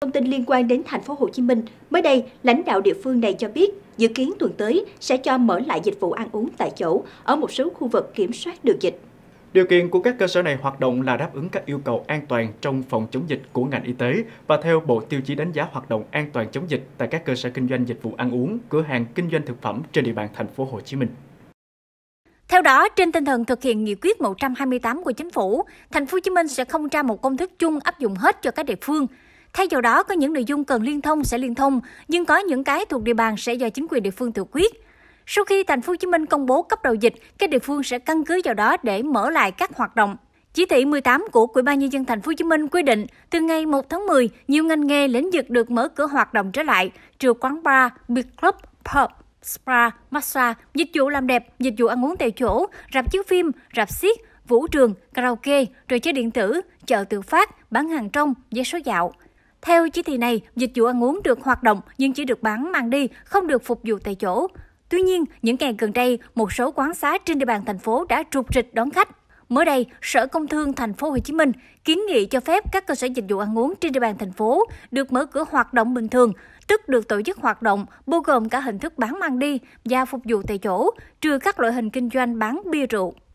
Thông tin liên quan đến thành phố Hồ Chí Minh, mới đây, lãnh đạo địa phương này cho biết dự kiến tuần tới sẽ cho mở lại dịch vụ ăn uống tại chỗ ở một số khu vực kiểm soát được dịch. Điều kiện của các cơ sở này hoạt động là đáp ứng các yêu cầu an toàn trong phòng chống dịch của ngành y tế và theo Bộ Tiêu chí đánh giá hoạt động an toàn chống dịch tại các cơ sở kinh doanh dịch vụ ăn uống, cửa hàng kinh doanh thực phẩm trên địa bàn thành phố Hồ Chí Minh. Theo đó, trên tinh thần thực hiện nghị quyết 128 của chính phủ, thành phố Hồ Chí Minh sẽ không ra một công thức chung áp dụng hết cho các địa phương Thay vào đó, có những nội dung cần liên thông sẽ liên thông, nhưng có những cái thuộc địa bàn sẽ do chính quyền địa phương tự quyết. Sau khi thành phố Hồ Chí Minh công bố cấp độ dịch, các địa phương sẽ căn cứ vào đó để mở lại các hoạt động. Chỉ thị 18 của Ủy ban nhân dân thành phố Hồ Chí Minh quy định từ ngày 1 tháng 10, nhiều ngành nghề lĩnh vực được mở cửa hoạt động trở lại, trừ quán bar, beer club, pub, spa, massage, dịch vụ làm đẹp, dịch vụ ăn uống tại chỗ, rạp chiếu phim, rạp xiếc, vũ trường, karaoke, trò chơi điện tử, chợ tự phát, bán hàng trong, vé số dạo. Theo chỉ thị này, dịch vụ ăn uống được hoạt động nhưng chỉ được bán mang đi, không được phục vụ tại chỗ. Tuy nhiên, những ngày gần đây, một số quán xá trên địa bàn thành phố đã trục trịch đón khách. Mới đây, Sở Công Thương Thành phố Hồ Chí Minh kiến nghị cho phép các cơ sở dịch vụ ăn uống trên địa bàn thành phố được mở cửa hoạt động bình thường, tức được tổ chức hoạt động bao gồm cả hình thức bán mang đi và phục vụ tại chỗ, trừ các loại hình kinh doanh bán bia rượu.